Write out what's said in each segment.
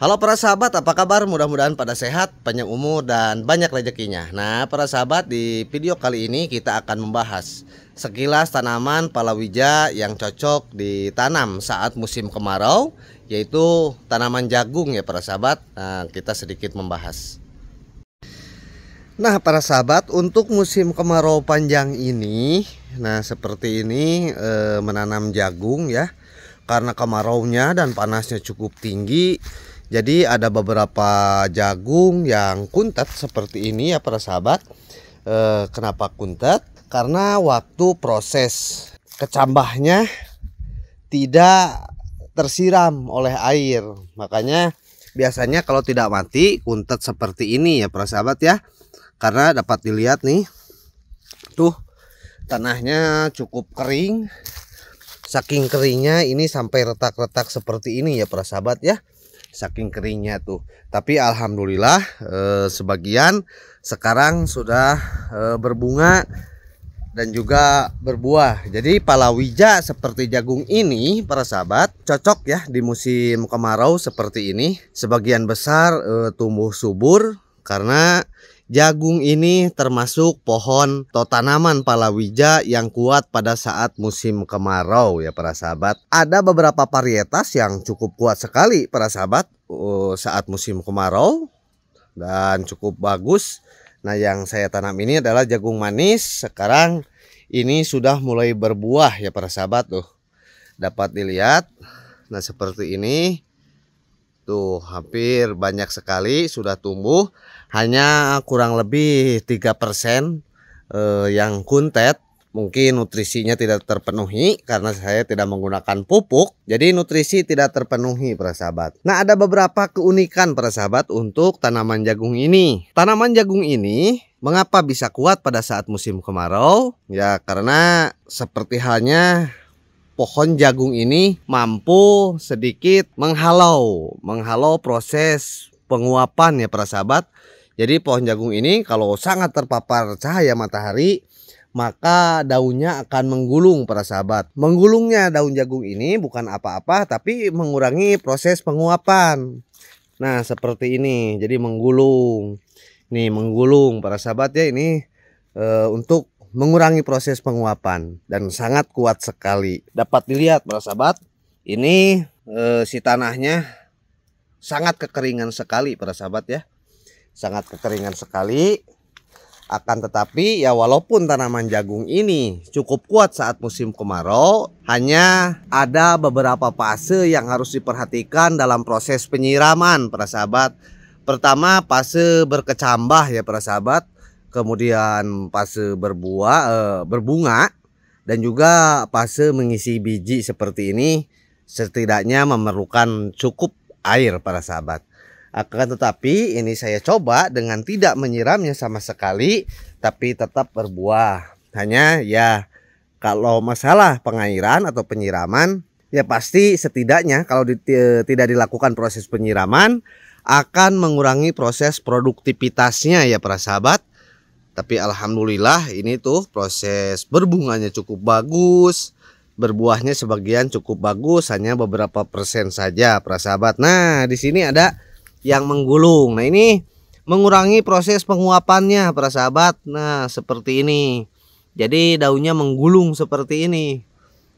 Halo para sahabat, apa kabar? Mudah-mudahan pada sehat, panjang umur, dan banyak rezekinya. Nah, para sahabat, di video kali ini kita akan membahas sekilas tanaman palawija yang cocok ditanam saat musim kemarau, yaitu tanaman jagung ya para sahabat. Nah, kita sedikit membahas. Nah, para sahabat, untuk musim kemarau panjang ini, nah seperti ini e, menanam jagung ya. Karena kemarau nya dan panasnya cukup tinggi, jadi ada beberapa jagung yang kuntet seperti ini ya para sahabat. E, kenapa kuntet? Karena waktu proses kecambahnya tidak tersiram oleh air. Makanya biasanya kalau tidak mati kuntet seperti ini ya para sahabat ya. Karena dapat dilihat nih. Tuh tanahnya cukup kering. Saking keringnya ini sampai retak-retak seperti ini ya para sahabat ya saking keringnya tuh tapi alhamdulillah eh, sebagian sekarang sudah eh, berbunga dan juga berbuah jadi palawija seperti jagung ini para sahabat cocok ya di musim kemarau seperti ini sebagian besar eh, tumbuh subur karena Jagung ini termasuk pohon atau tanaman palawija yang kuat pada saat musim kemarau ya para sahabat. Ada beberapa varietas yang cukup kuat sekali para sahabat uh, saat musim kemarau dan cukup bagus. Nah yang saya tanam ini adalah jagung manis. Sekarang ini sudah mulai berbuah ya para sahabat tuh. Dapat dilihat. Nah seperti ini Tuh, hampir banyak sekali sudah tumbuh. Hanya kurang lebih 3% persen eh, yang kuntet. Mungkin nutrisinya tidak terpenuhi karena saya tidak menggunakan pupuk. Jadi nutrisi tidak terpenuhi para sahabat. Nah, ada beberapa keunikan para sahabat untuk tanaman jagung ini. Tanaman jagung ini mengapa bisa kuat pada saat musim kemarau? Ya, karena seperti halnya pohon jagung ini mampu sedikit menghalau, menghalau proses penguapan ya para sahabat. Jadi pohon jagung ini kalau sangat terpapar cahaya matahari maka daunnya akan menggulung para sahabat. Menggulungnya daun jagung ini bukan apa-apa tapi mengurangi proses penguapan. Nah, seperti ini. Jadi menggulung. Nih, menggulung para sahabat ya ini e, untuk mengurangi proses penguapan dan sangat kuat sekali. Dapat dilihat para sahabat, ini e, si tanahnya sangat kekeringan sekali para sahabat ya. Sangat kekeringan sekali. Akan tetapi ya walaupun tanaman jagung ini cukup kuat saat musim kemarau, hanya ada beberapa fase yang harus diperhatikan dalam proses penyiraman para sahabat. Pertama fase berkecambah ya para sahabat kemudian fase berbuah eh, berbunga dan juga fase mengisi biji seperti ini setidaknya memerlukan cukup air para sahabat. Akan tetapi ini saya coba dengan tidak menyiramnya sama sekali tapi tetap berbuah. Hanya ya kalau masalah pengairan atau penyiraman ya pasti setidaknya kalau di, eh, tidak dilakukan proses penyiraman akan mengurangi proses produktivitasnya ya para sahabat tapi alhamdulillah ini tuh proses berbunganya cukup bagus. Berbuahnya sebagian cukup bagus, hanya beberapa persen saja para sahabat. Nah, di sini ada yang menggulung. Nah, ini mengurangi proses penguapannya para sahabat. Nah, seperti ini. Jadi daunnya menggulung seperti ini.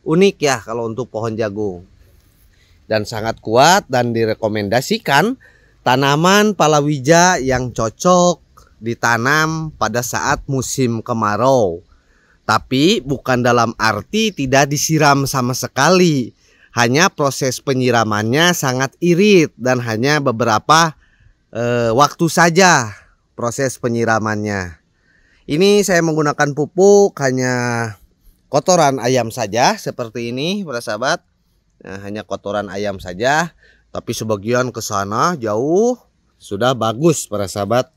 Unik ya kalau untuk pohon jagung. Dan sangat kuat dan direkomendasikan tanaman palawija yang cocok ditanam pada saat musim kemarau. Tapi bukan dalam arti tidak disiram sama sekali. Hanya proses penyiramannya sangat irit dan hanya beberapa e, waktu saja proses penyiramannya. Ini saya menggunakan pupuk hanya kotoran ayam saja seperti ini para sahabat. Nah, hanya kotoran ayam saja tapi sebagian ke sana jauh sudah bagus para sahabat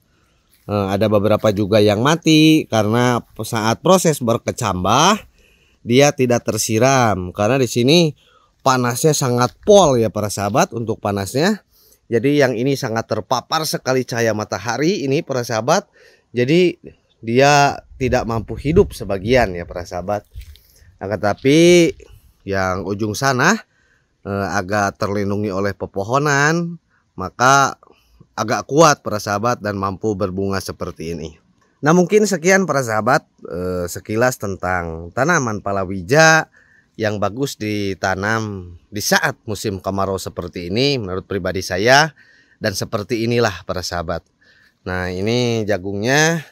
Eh, ada beberapa juga yang mati karena saat proses berkecambah dia tidak tersiram karena di sini panasnya sangat pol ya para sahabat untuk panasnya. Jadi yang ini sangat terpapar sekali cahaya matahari ini para sahabat. Jadi dia tidak mampu hidup sebagian ya para sahabat. Nah, tetapi yang ujung sana eh, agak terlindungi oleh pepohonan, maka agak kuat para sahabat dan mampu berbunga seperti ini. Nah mungkin sekian para sahabat eh, sekilas tentang tanaman palawija yang bagus ditanam di saat musim kemarau seperti ini menurut pribadi saya dan seperti inilah para sahabat. Nah ini jagungnya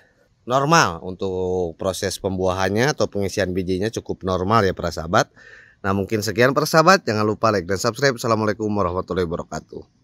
normal untuk proses pembuahannya atau pengisian bijinya cukup normal ya para sahabat. Nah mungkin sekian para sahabat jangan lupa like dan subscribe. Assalamualaikum warahmatullahi wabarakatuh.